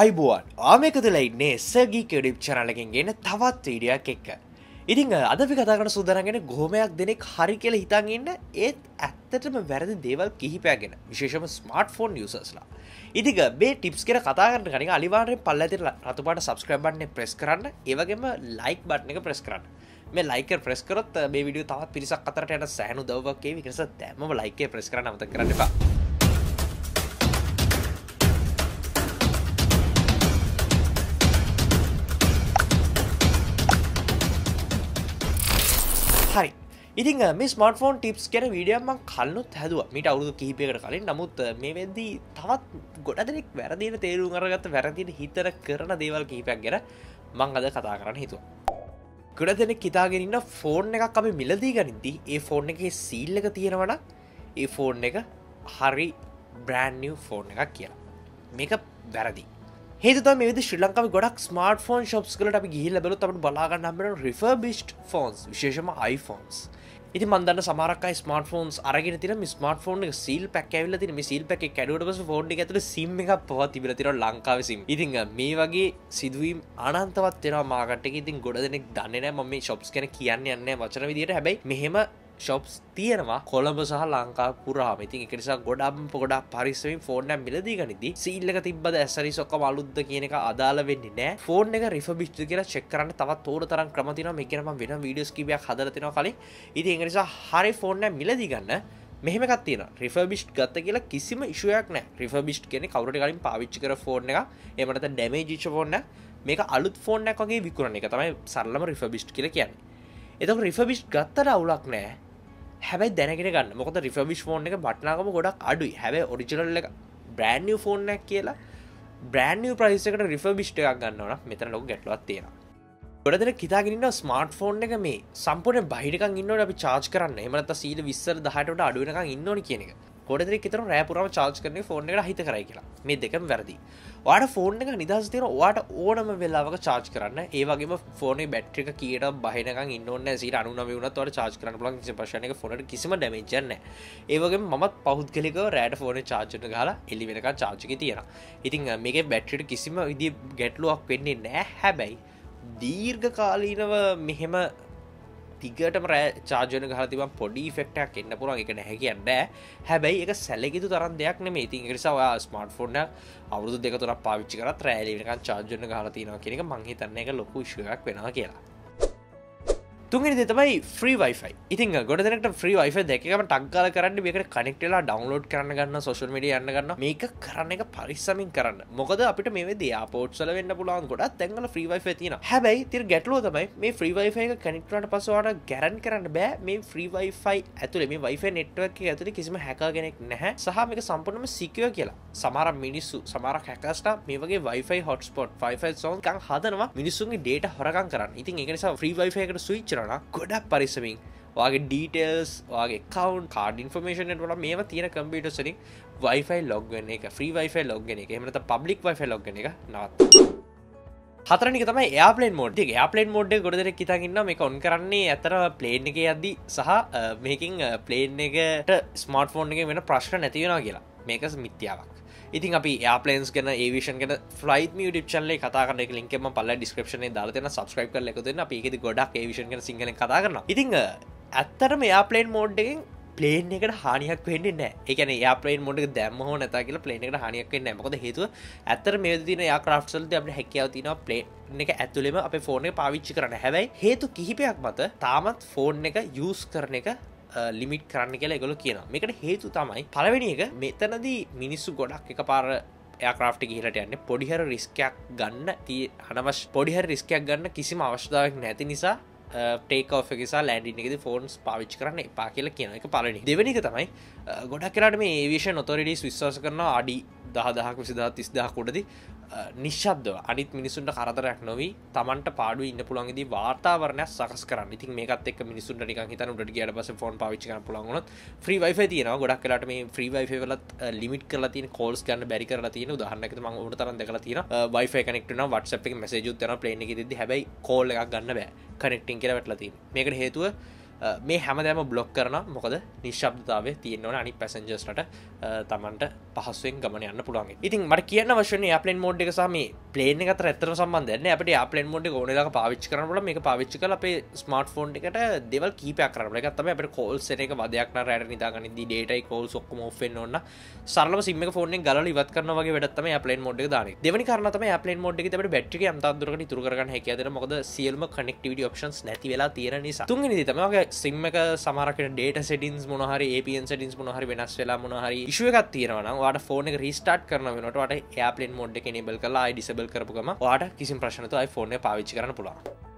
අයිබුවන් ආමකතුල ඉන්නේ සගී කෙඩිප් චනලකින් ගෙන තවත් ඊඩියක් එක්ක. ඉතිං අදි කතාගන සුදරගෙන ගොමයක් දෙනෙක් හරි කියල හිතන් ඉන්න ඒත් ඇත්තටම වැරදි දේවල් කිහිපයගෙන විශේෂම ස්මර්ට ෆෝන් යසස්ලා. ඉදික බේ ටිප්ස් කර කතාගන්න කනින් අනිවාරෙන් පල්ලඇති රතුපාට සබස්ක්‍රබන්නේ ප්‍රෙස් කරන්න ඒවගේම ලයික් බට්න එක ප්‍රෙස් කරන්න. මේ ලයික ප්‍රෙස් කරත් මේ විඩිය තවත් පිරිසක් කතරට යන සෑහනු දවක්ගේ විකස දැම ලයිකේ ප්‍රෙස් කරන අමත කරන්නවා. හරි ඉතින් මේ ස්මර්ටෆෝන් ටිප්ස් කෙන විඩියම්ම කල්ලුත් හැදුව මිට අවුදු කහිපයකට කලින් නමුත් මේ වෙද්දී තවත් ගොඩ දෙනෙක් වැරදින තේරුම් අරගත්ත වැරදින හිතර කරන දේවල් කහිපයක් ගැන මං අද කතා කරන්න හිතු. ගොඩ දෙනෙක් කිතාගෙනන්න ෆෝර්න් එකක් අපි මිලදී ගනිදී ඒ ෆෝර්න් එක සීල්ල එක තියෙනවන ඒ ෆෝර්න් එක හරි බ්‍රන්් ෆෝර්න් එකක් කියලා මේක වැරදි හෙතුව මෙද ශ්‍රී ලංකාව ගොඩක් ස්මර්ට ෆෝන් ශප්ස් කලට අපි ගිහිල්ල බලු අපට බලාගන්නට රිෆර්බිස්ට් ෆෝන්ස් විශේෂම iPhones ඉති මන්දන්න සමරක්කයි ස්මර්ට ෆෝන්ස් අරගෙන තින ස්මර්ට ෆෝන් සිල් පැකැවිල තින සිල් පැක කැඩුවට ෆෝන් ඇතුල සිම් එකක් පහ තිබිල තිර ලංකාවසිම් ඉතිං මේ වගේ සිදුවීම් අනන්තවත් වෙන මාගටක ඉතින් ගොඩ දෙනෙක් දන්නනෑ ම මේ ශොප්ස් කැන කියන්න යන්න වචන විදිට හැබයි මෙහෙම ශොප්ස් තියෙනවා කොළඹ සහ ලංකා පුරාම ඉතින් එකනිසා ගොඩම් පොඩක් පරිස්සමින් ෆෝර්නම් මිලදී ගනිදි සිල්ලක තිබද ඇසරි සොක්ක අලුද්ද කියන එක අදාල වෙන්න නෑ ෆෝර්න් එක රිෆබිස්් කියර චෙක්කරන්න තවත් තෝර තරම් ක්‍රමතින මෙකනම වෙන වීඩියස් කිවයක් හදරතින කලින් ඉති එනිසා හරි ෆෝර්නම් මිලදි ගන්න මෙහමකත්තින රිෆබිස්් ගත්ත කියලා කිසිම ඉශුවයක් නෑ රිෆබිස්් කියෙන කවරට කලින් පාවිච්චි කර ෆෝර්න එක එමට ඩැමේජිච ෆෝන්න මේක අලුත් ෆෝර්නක් වගේ විකරණ එක තමයි සරලම රිෆබිස්් කියල කියන්නේ එතක රිෆබිස්් ගත්තට අවුලක් නෑ හැබැයි දැනගෙන ගන්න මොකද රිෆමිස් ෆෝන් එක මටනාකම ගොඩක් අඩුයි හැබැ ඔරිජිනල් එක බ්‍රන්්ිය ෆෝන්නක් කියලා බ්‍රන්්ිය ප්‍රයිසකට රිෆබිෂ්ට එකක් ගන්නවන මෙතන ලොක ගැටලුවත් තියෙනවා ගොඩදර කිතාගෙනන්න ස්මර්ට ෆෝන් එක මේ සම්පන බහිකන් ඉන්නට අපි චාච කරන්න එමනත් සීට විස්සර දහටට අඩුවනකං ඉන්නවන කියන එක ගොඩදරෙ තර රෑපුරම චාච් කරන ෆෝන් එකට හිත කරයි කියලා මේ දෙකම වැරදි වාට ෆෝන් එක නිදහස් තේර වාට ඕනම වෙල්ලාවක චාච් කරන්න ඒවගේම ෆෝනේ බැට්‍රික කියට බහිනක ඉන්න සිට අනුනවුණත් වට චාච් කරන ලන් පශනක ෆොනට කිසිම ඩමචන්න ඒවගේ මත් පෞද්ගලික රෑට ෆෝන චාචන හලා එලි වෙනක චාචික තියෙන ඉතින් මේක බැට්‍රිට කිසිම විදි ගැටලුවක් වෙන්නේ නෑ හැබැයි දීර්ඝ කාලීනව මෙහෙම දිගටම රෑ චාර්ජන හල තිබ පොඩි ෆෙක්ටක් එන්න පුරන් එක නැහැ කියන්න හැබැයි එක සැලෙකිතු තරන් දෙයක් නෙමේ ඉතින් නිසාවා ස්මර්ට ෆෝන්න අවුදු දෙකතුර පාවිච්චි කරත් රෑලිකන් චාර්ජන හලතිනවා කියෙක මංහිතන්න එක ලොකු ශෂයක් වෙනවා කියලා තුන්ගෙන තමයි ්‍රී වයිෆයි ඉතින් ගොඩදනට ්‍රී වයිෆ දෙකම ටක්ගල කරන්න මේකට කනෙක්ටලා ඩවන්ලෝඩ් කරන ගන්න සොෂල් මඩිය යන්න ගන්න මේක කරන්න එක පරිස්සමින් කරන්න මොකද අපිට මේ දයාපෝට්සල වෙන්න පුලාන් ගොඩත් තැන්ගල ්‍රී වයිෆ තින හැබයි තිර ගැටලෝ තමයි මේ ්‍රී වයිෆ එක කනෙක්ටරට පසවාට ගැරන් කරන්න බෑ මේ ්‍රී වයිෆයි ඇතුළ මේ වයිෆ නෙට්වක් ඇතුළ කිසිම හැකගෙනෙක් නැහැ සහමක සම්පනම සිකව කියලා සමර මිනිස්සු සමර හැකස්ට මේ වගේ වයිෆයි හොටස්පොට් ෆයිෆ සෝන් හදනවා මිනිසුන්ගේ ඩේට හොරකන් කරන්න ඉතින් එකනිසා ්‍රී වයිෆයකට සවිච්චර කරන ගොඩක් පරිස්සමින් වගේ ඩීටල්ස් වගේ කවන්් කාඩ ඉන්ෆර්මේෂන් වට මේ තියෙන කම්පියට සලින් වයිෆයි ලොග්ගෙන එක ්‍රී වයිෆයි ලොග්ගෙන එක එමට පබ්ලික් වයිෆයි ලොග්ගෙන එක නවත් හතරනික තම යාපලෙන් මෝඩ් එක යාපලෙන් මෝඩ් ගොඩදර කිතාගන්න මේ කොන් කරන්නේ ඇතර ප්ලේන් එක යද්දි සහ මේකින් ප්ලේන් එකට ස්මර්ට් ෆෝන් එක වෙන ප්‍රශ්න නැතිවෙන කියලා මේක මිත්‍යාවක් ඉතින් අපි යාපලන්ස් ගෙන ඒවිෂන් ගෙන ෆලයිත් ිය ිප්චන්ල කතාරන ලින්කෙම පල්ල ඩිස්ක්‍රපෂන දාලතන සබස්ක්‍රයිබ් කල එකතුන්න පිෙද ගොඩක් ඒවිෂන් සිංහල කතාරන ඉතිං ඇත්තරම යාපලේන් මෝඩ්ඩගෙන් පලේන් එකට හානියක් වෙන්න එකන යාපලේ මොට දැම හෝ නැත කියල පලේනට හනියක් වන්න මකොද හේතුව ඇත්තර මේ දින යාක්‍රා්සල් අපට හැකයාව තින පලේ එක ඇතුලෙම අප ෆෝන පාවිච්චි කරන හැබයි හේතු කිහිපයක් මත තාමත් ෆෝන් එක යස් කරන එක ලිමිට් කරන්න කියලා ගොල කියන මේකට හේතු තමයි පලවෙනි එක මෙතනදී මිනිස්සු ගොඩක් එක පාර ක්‍රට් ගහිලට යන්න පොඩිහර රිස්කයක් ගන්න ති අනවශ පොඩිහර රිස්කයක් ගන්න කිසිම අවශ්‍යාවක් නැති නිසා ටේකෝ එකසා ලෑඩිනෙකද ෆෝන්ස් පාවිච් කරන්න එපා කියල කියන එක පලනි දෙවනික තමයි ගොඩක් කරට මේ ඒවිෂ නොතොරිඩිස් විශ්වාස කරන අඩි දහදහක් විසිදා තිස්දා කොඩද නිශ්ශබ්දව අනිත් මිනිසුන්ට කරදරයක් නොවී තමන්ට පාඩු ඉන්න පුළන්ගේද වාතාවරණයක් සකස් කරන්න ඉතින් මේකත් එක් මිනිසුන් නික හිතන ට ගට පස ෆෝන් පවිච්ච පුළන්ගොත් ්‍රී වයි තියෙන ගොඩක් කලාට මේ ්‍රී වයි වලත් ලිමිට කල ති කෝල්ස් ගන්න බැරි කර තියන දහන්නක ම ට තරන් දෙක තින වයි කනෙක්ටන වටසප් එක මසජුත්තන ප්ලේන ෙද හැබයි කෝල්ල එකක් ගන්න බෑ කනෙක්ටින් කර වැටලති මේකට හේතුව මේ හැමදෑම බ්ලොක් කරන මොකද නිශ්ශබ්දාව තියෙන්වන අනි පැසෙන්ජස්ට තමන්ට පහසුවෙන් ගමන යන්න පුළුවන් ඉතින් මට කියන වශන අපලන් මෝඩ් එක සම පලේන අත ඇතර සම්බන්ධන්න අපට අපලන් මෝඩ් ඕනදක පවිච් කරනට මේ පවිච්ච කල අපේ ස්මර්ට ෆෝන්් එකට දෙවල් කීපයක් කරන එකත්තම අපට කෝල්ස එක වදයක්න රැට නිදාගන ඩේටයි කෝල් ක්ම ෙන් ඔන්න සරල සිම ෆෝන ගල ඉවත් කරන වගේ වැඩත්තම අපලන් මෝඩ් දාන දෙවනි කරනතම අපලන් මෝඩ් තට බැට්ි අන්තදුරට තුරගන්න හැකද මොද සියල්ම කනෙක්ටවිඩ ක්ෂන් නැති වෙලා තියෙන නිසා තුන් තමගේ සිම්මක සමරකට ඩේට සෙටින්ස් මොනහරි ඒපන් සටින්ස් මොහරි වෙනස් වෙලා මොහරි ශුවකත් තියෙනවා වාට ෆෝන රිස්ටාට් කරන වෙනට යාපලෙන් මොඩ් කෙනෙබල් කලා ඩිසබල් කරපුගම වාට කිසි ප්‍රශ්නතු iPhoneෆෝන පාවිච්චි කරන පුළා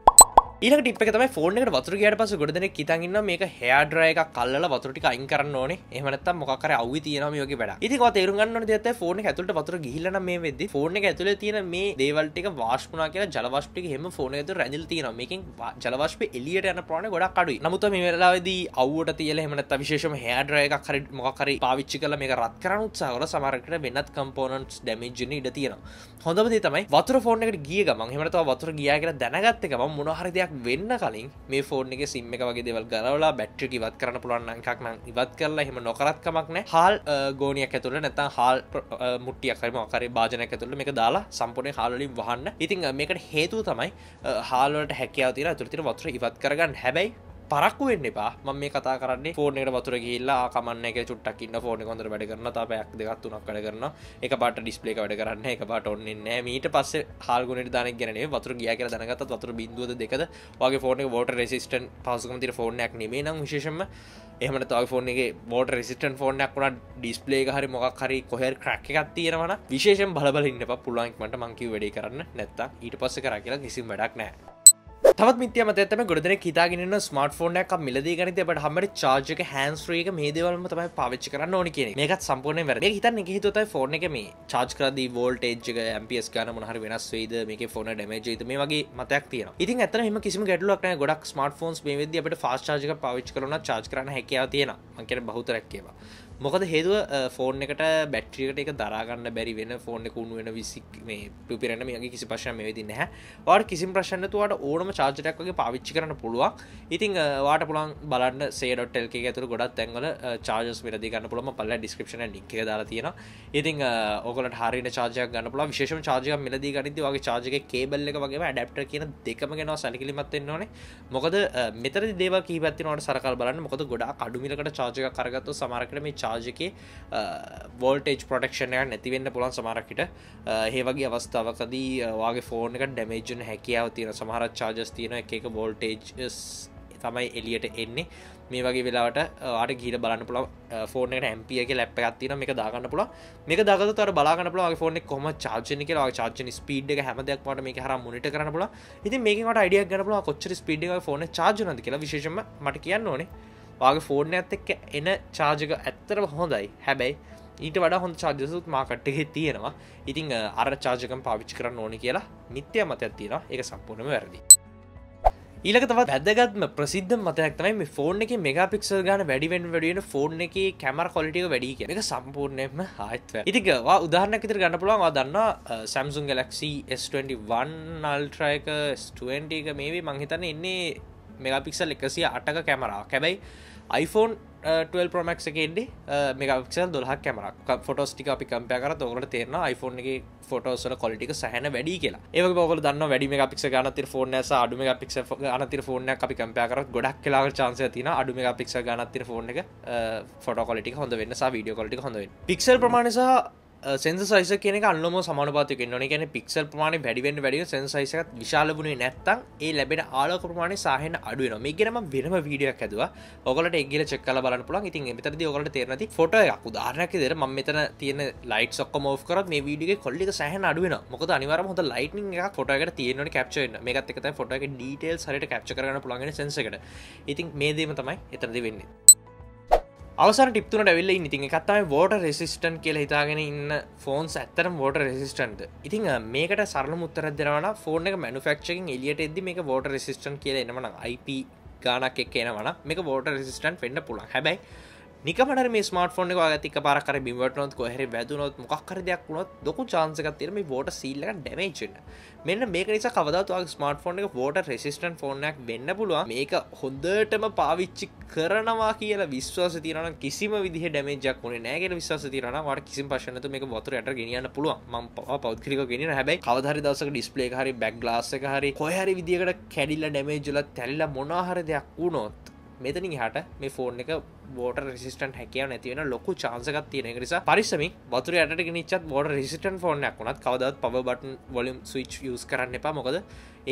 ඉලක ටිප් එක තමයි ෆෝන් එකට වතුර ගියට පස්සේ ගොඩ දෙනෙක් හිතන් ඉන්නවා මේක හෙයා ඩ්‍රය එකක් අල්ලලා වතුර ටික අයින් කරන්න ඕනේ. එහෙම නැත්නම් මොකක් හරි අවුයි තියෙනවා මේ වගේ වැඩක්. ඉතින් ඔය තේරුම් ගන්න ඕනේ දෙයක් තමයි ෆෝන් එක ඇතුළට වතුර ගිහිල්ලා නම් මේ වෙද්දි ෆෝන් එක ඇතුළේ තියෙන මේ දේවල් ටික වාෂ් වුණා කියලා ජල වාෂ්ප ටික හැම ෆෝන් එක ඇතුළේ රැඳිලා තියෙනවා. මේකෙන් ජල වාෂ්ප එළියට යන ප්‍රමාණය ගොඩක් අඩුයි. නමුත් මේ වෙලාවේදී අවුවට තියලා එහෙම නැත්නම් විශේෂම හෙයා ඩ්‍රය එකක් හරි මොකක් හරි පාවිච්චි කරලා මේක රත් කරන්න උත්සාහ කරලා සමහරකට වෙනත් කම්පෝනන්ට්ස් ඩැමේජ් වෙන්න ඉඩ තියෙනවා. හොඳම දේ තමයි වතුර ෆෝන් එකට ගිය ගමන් එහෙම නැත්නම් වතුර ගියා කියලා දැනගත්ත ගමන් මොනවා හරි දෙයක් දෙයක් වෙන්න කලින් මේ ෆෝර්න එක සිම්ම එක වගේ දෙවල් ගලවලා බැට්‍රි ඉවත් කරන පුළන්න එකක් නම් ඉවත් කරලා හෙම නොකරත්කමක් නෑ හල් ගෝනියක් ඇතුළ නැතන් හල් මුට්ටියක් කරම කරේ භාජනයක් ඇතුළ මේ දාලා සම්පනය හාලින් වහන්න ඉතින් මේකට හේතුව තමයි හාලට හැකයාවතිර තුරතිර වතුර ඉවත් කරගන්න හැබැයි පරක්කු වෙන්න එපා මම මේ කතා කරන්නේ ෆෝනට වතුර ගිල්ලා කමන්න එක චුට්ටක් ඉන්න ෆෝන කොඳර වැඩ කරන තා පැයක් දෙකක් තුනක් වැඩ කරන එක පාට ඩිස්පලේ වැඩ කරන්න එක පාට ඔන්නේ නෑ මීට පස්සේ හල්ගුණට දාන ගැනේ වතුර ගිය කියර දැනගත් වතුර බින්දුවද දෙකද වගේ ෆෝන ෝට රෙසිස්ටන් පසුකමතිර ෆෝනයක් නෙමේ නම් විශේෂම එහමට තව ෆෝන් එක බෝට රෙසිටන් ෆෝනයක් වුණ ඩිස්පලේ හරි මොක් හරි කොහර ක්‍රක් එකක් තියෙනවන විශේෂ බලබලන්න පුළුවන්ක්මට මංකිව වැඩි කරන්න නැත්තා ඊට පස්ස කර කියලා කිසිම් වැඩක් නෑ තවත් මිත්‍යම තම ගොඩන කිතාගෙන ස්මට ෆෝනයක් මිලද ගනත බට හමට චාර්ජක හන්ස්්‍රේක මේදවලම තමයි පවිච්ච කරන්න ඕන කියන මේකත් සම්පූර්ණය වැර හිත හිතතයි ෆෝන එක මේ චාර්ජ කරද වෝල්ට එජ්ක MPS ගන මොහර වෙනස් වේද මේක ෆෝන ඩමජේත මේ වගේ මතයක් තියන ඉතින් ඇත හම කිසි ගැටලක්න ගොඩක් ස්මට ෆෝන්ස් ේදට ෆස් චාජක පවිච් කරන චාර්ජ කරන හැකයා තියෙන මකන බහතරැක්කේවා මොකද හේදුව ෆෝර්න් එකට බැට්‍රියකට එක දරාගන්න බැරි වෙන ෆෝර්න කුණු වෙන විසික් මේ පිරෙන මේගේ කිසි පශන මෙවෙදි නැහැ වාට කිසි ප්‍රශ්නතුවාට ඕනම චාර්ජටක් වගේ පාවිච්චි කරන පුළුවන් ඉතින් වාට පුළන් බලන්න සේඩොටල්ක ඇතුර ගොඩත් තැන්වල චාර්ජස් වෙරදිගන්න පුළම පල්ල ඩිස්ක්‍රපෂන නික්ක දාලා තියෙන ඉතින් ඔකට හරින චාර්ජයක් ගන්න පුළ විශේෂ චාර්ජය මෙලදී ගනිති වගේ චාර්ජක කේබල්ල එක වගේ ඩප්ට කියන දෙකම ගෙනවා සැලිකිලිමත්වෙන්න ඕනේ මොකද මෙතර දේව කීපත්තිනවට සරකල් බලන්න මොකද ගොඩා අඩුමිලකට චාර්ජක කරගත්තු සමරකට මේ චා චාර්ජ එක වෝල්ටේජ් ප්‍රටක්ෂණය නැතිවෙන්න පුළන් සමරක්කට හෙවගේ අවස්ථාවකදී වගේ ෆෝර්න එක ඩමේජන හැකියාව තියෙන සමහරත් චාජස් තියෙන එක බෝල්ටේජ් තමයි එලියට එන්නේ මේ වගේ වෙලාට ආට ගීට බලන්න පුළ ෆෝනට හැම්පියගේ ලැප් එකත්තින මේ දාගන්න පුළ මේ දගත තර බලාගන්න පුළ ෆෝන කොම චාර්ජනක චාර්ජන ස්පීඩ් එක හැමදයක්වට මේ හර මුණට කරන පුළ ඉති මේකට අඩියක් ගන්න පුළ කොච්චර ස්පීඩ් ෆෝන චාර්ජනද කියලා විශේෂම මට කියන්න ඕනේ වගේ ෆෝර්න ඇත් එක්ක එන චාජක ඇත්තර හොඳයි හැබැයි ඊට වඩ හොඳ චාජසුත් මාකට්ටෙ තියෙනවා ඉතිං අර චාජකම් පාවිච්චි කරන්න ඕනි කියලා නිත්‍ය මතයක් තියෙන එක සම්පූර්ණම වැරදි ඊලක තව වැදගත්ම ප්‍රසිද්ධ මතයක් තමයි මේ ෆෝර්න් එක මෙගපික්සල් ගන වැඩිවෙන් වැඩියෙන ෆෝර්න් එක කැමර කොලිටික වැඩි කිය එක සම්පූර්ණයම හත්ව ඉතිකවා උදාහරණක් ඉතර ගන්න පුළුවන් දන්න සැම්සුන් ගලක්සි S21 අල්ට්‍රයක S20 එක මේ මංහිතන්න එන්නේ මෙගපික්සල් එකසිය අටක කැමරාව කැබයි iPhone 12 පොමක් එකෙන්ඩි මේක්ෂල් දොලහක් කැමරක් ෆොටස් ටික අපි කම්පය කර ඔකට තේරන iPhone එක ෆොටෝසල කොලිටික සහන වැඩි කියලා ඒක බොල දන්න වැඩිම පික් ගනතර ෆෝන අඩුම පික් අනතර ෆෝන අපි කම්පය කර ගොඩක් කියලා චන්ස තින අඩුම පික් ගනතර ෆෝන එක ෆොට කොලිටි හොඳ වෙන්න සා වීඩිය කොලිටි හොඳ පික්සල් ප්‍රමාණසා සෙන්සයිස කියන අන්නම සමානපාතික නොන ගැන පික්සල් ප්‍රමාණ වැඩිවෙන්න වැඩිය සෙන්සයිසක විශාලබුණේ නැත්තං ඒ ලැබෙන ආලක ප්‍රමාණය සාහන අඩුවන මේ ගෙනම වෙනම වීඩියක් හැදව ඔකට එගල චක්කල බලන්න පුලන් ඉතින් එමතරද ඔකට තේරනති ෆොට උදාරනක දෙර ම මෙතන තියෙන ලයිට සොක් මෝ් කර මේ වීඩිය කොල්ලි සහන අඩුවන මොක අනිවර හොඳ ලයිට් එක ොටක තියෙන කැප්ච මේකත්තක ොටක ඩීටේල් සරට කැප්ච කරන පුළන්ගෙන සෙන්සකට ඉතින් මේ දේම තමයි එතරදි වෙන්නේ අවසන් ටිප්තුනට ඇවිල්ල ඉතින් එකත්තයි වෝට රෙසිස්ටන් කියල හිතාගෙන ඉන්න ෆෝන්ස් ඇත්තරම් වෝට රෙසිස්ටන්ට ඉතින් මේකට සරල මුත්තර දෙනවන ෆෝන එක මනුෆක්ෂකින් එලියට එද මේ වෝට රෙසිස්ටන් කියල එනවන IP ගානක් එක් එනවන මේ වෝට රෙසිස්ටන් පෙන්න්න පුළන් හැබැයි නිකමට මේ ස්මාර්ටෆෝන් එක ඇතික පාරකර බිමටනොත් කොහර වැදුනොත් මොක්කර දෙයක් වුණොත් ලොකු චාන්සක තිරම ෝට සීල්ලක ඩැමේචන මෙන්න මේක නිසා කවදතුවක් ස්මර්ටෆෝන් එක ෝට රෙසිස්ටන් ෆෝනක් වෙන්න පුළුව මේක හොඳටම පාවිච්චි කරනවා කියලා විශ්වාස තිරන කිසිම විදිහ ඩමේජක් වුණේ නෑගෙන විශවාස තිරනවාට කිසි පශනතු මේ බොතර යට ගෙනන්න පුළුව ම පෞද්කරික ගෙන හැබයි කවදහරි දවසක ඩිස්පලේ හරි බැක් ලාසක හරි කොහරි විදිකට කැඩිල්ල ඩැමේජල තැල්ල මොනාහර දෙයක් වුණොත් මෙතනින් හට මේ ෆෝන් එක බෝට රෙසිටන් හැකව නැතිවෙන ලොකු චාන්සකත් තියෙන නිසා පරිසම බතුර යට නිචත් බෝඩ රෙසිටන් ෆෝනයක් වුණත් කවදත් පබට වොලම් ස්විච් යස් කරන්න එපා මොකද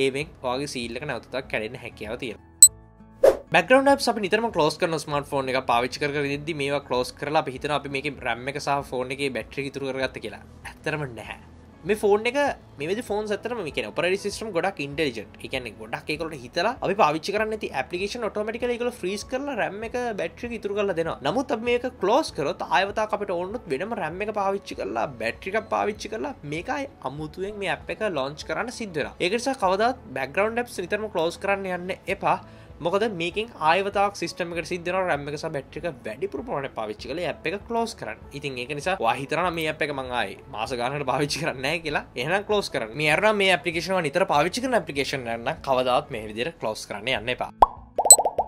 ඒමෙන් වගේ සීල්ලක නැවතක් කැඩෙන හැකව තියෙන බැග්‍රවන්් අප නිතරම කලෝස් කරන ස්මට ෆෝන් එක පාවිච් කර ද මේවා කලෝස් කරලා පිහිතන අපි මේ රැම්ම එක සහ ෆෝන් එක බැට්‍රි තුරගත්ත කියලා ඇතරම නැහැ මේ ෆෝන් එක මෙද ෆෝන් සතරම මේක පරි සිස්ටම් ගොඩක් ඉන්ටෙලිජට් එකන ගොඩක් එකකට හිතලා අපි පාවිච්චි කරන්න ඇති පපිේෂන් ටමටික එකල ්‍රීස් කරල රැම් එක බැට්‍රි ඉතුර කල දෙෙන නමුත් මේක කලෝස් කරොත් අයවතා අපට ඔන්නුත් වෙනම රැම් එක පාවිච්චි කරලා බැට්‍රික පාවිච්චි කරලා මේකයි අමුතුුවෙන් මේ අප් එක ලොංච් කරන්න සිද්ධර ඒකනිසා කවදත් බැග්‍රවන්් ් නිතරම කලෝස් කරන්න යන්න එපා මොකද මේකින් ආයවතාක් සිිටම එක සිදන රැම්මක බැට්‍රික වැඩි පුරපුරට පවිච්චි කල ඇ් එක කලෝස් කරන්න ඉතින් ඒක නිසා වාහිතරන මේ අප එක මංආයි මාසගානට පාවිච්චි කරන්න කියලා එහ කලෝස් කරන්න මේරන මේ පිකේෂන නිතර පාවිච්චි කරන පිකේෂන් න්න කවදත් මේ විදිර කලෝස් කරන්න යන්න එපා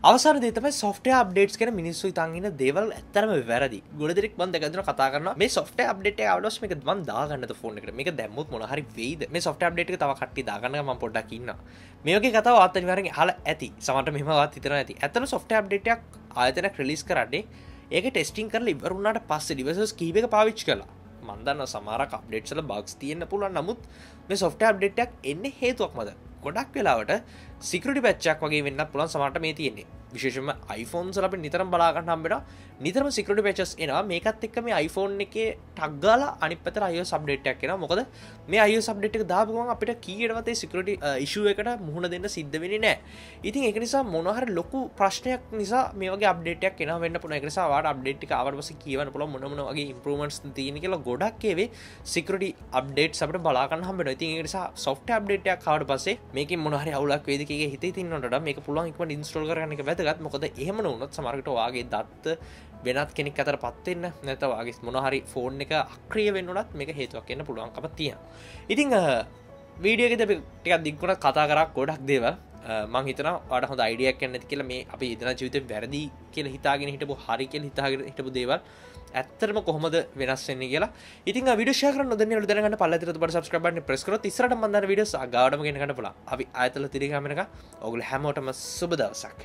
අවසර දෙතම සොෆ්ට අප්ඩේට් කන මිනිස්සු තන්ගන්න දේවල් ඇත්තරම වැරදි ගොඩදෙක් බන්ද ගදන කතාරන මේ සොට අප්ඩේට අවලස් එක වන් දාගන්න ෆෝන එකට මේක දැම්මුත් මොහරි වේද මේ සොට අප්ඩේට තව කට්ටි දාගන්නම පොඩ්ඩක් ඉන්න මේක කතාව අතනිවරෙන් හල ඇති සමට මෙමවත් හිතර ඇති ඇතන සොෆ්ට අප්ඩේටයක් ආයතනක් ්‍රලිස් කරන්නේ ඒක ටෙස්ටිං කරල ඉවරුණට පස්ස ඩිවසස් කීවක පාවිච් කලා මන්දන්න සමාර අප්ඩේට්සල බක්ස් තියන්න පුළුවන් නමුත් මේ සොෆ්ට අප්ඩේටක් එන්න හේතුවක් මද ගොඩක් වෙලාවට සිකරටි පැච්චක් වගේ වෙන්න පුළන් සමට මේ තියෙන්නේ විශේෂම iPhone සලබ නිතරම් බලාගන්න හම්බෙට නිතරම සිකට පේචස් එන මේකත් එක්ක මේ iPhone එක ටක්ගාල අනිපත අය සබ්ඩේට්ක් කියෙන මොකද මේ අය සබ්ඩෙට් එක දාපුුවන් අපිට කියටවතේ සිකට ඉශුව එකට මුහුණ දෙන්න සිද්ධ වෙනි නෑ ඉතින් එක නිසා මොනහර ලොකු ප්‍රශ්නයක් නිසා මේගේ අප්ඩේටක් එන වන්න පුන එකසාවාට අප්ඩේට් අවරස කියවන පුළ මොනමන වගේ ඉම්පරමන්ස් තියන කියලා ගොඩක්කේවේ සිකට අප්ඩේට් සට බලාගන්න හම්බෙන ඉතින් නිසා සොෆ්ට අප්ඩේටයක් කාඩ පසේ මේක මොහරි අවුලක් වේදකගේ හිත තින්නට මේ පුළුවන් ඉක්ම ඉස්ටල් කරනක වැදගත් මොකද එහෙම උනොත් සමරකට වාගේ දත්ත වෙනත් කෙනෙක් අතර පත්වෙන්න නැතවාගේ මොනහරි ෆෝන් එක අක්‍රිය වෙන්නුනත් මේ හේතුවක් එන්න පුළුවන්කම තිය ඉතිං වීඩියගෙද ටිකක් දික්ගුණ කතා කරක් ගොඩක් දේව මං හිතන අඩ හොඳ අයිඩියක් නැති කියල මේ අපි ඉදන ජීවිත වැරදි කියල හිතාගෙන හිටපු හරි කියල හිතාගෙන හිටපු දේවල් ඇත්තරම කොහොමද වෙනස්වෙන්නේ කියලා ඉතින් විඩශක නොද දනට පල ට ප්‍රස්කර තිසරට මන්ද විඩ ගාඩම ගෙනකට පුලා අපි අතල තිරිගමෙනක ඔගුල හැමෝටම සුබදවසක්.